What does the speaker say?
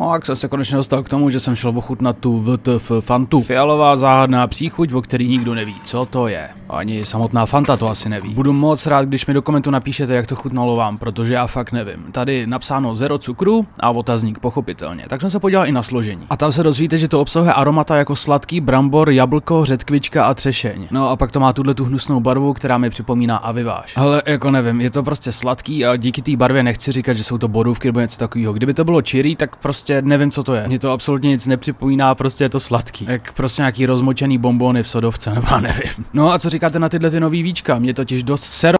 No jak jsem se konečně dostal k tomu, že jsem šel ochutnat tu VTF Fantu. Fialová záhadná příchuť, o který nikdo neví, co to je. Ani samotná Fanta to asi neví. Budu moc rád, když mi do komentu napíšete, jak to chutnalo vám, protože já fakt nevím. Tady napsáno zero cukru a otazník pochopitelně. Tak jsem se podíval i na složení. A tam se dozvíte, že to obsahuje aromata jako sladký brambor, jablko, řetkvička a třešeň. No a pak to má tuhle tu hnusnou barvu, která mi připomíná aviváš. Ale jako nevím, je to prostě sladký a díky té barvě nechci říkat, že jsou to borůvky nebo něco takového. Kdyby to bylo čirý, tak prostě prostě nevím, co to je. Mně to absolutně nic nepřipomíná, prostě je to sladký. Jak prostě nějaký rozmočený bombony v sodovce, nebo nevím. No a co říkáte na tyhle ty nový víčka? Mě totiž dost sero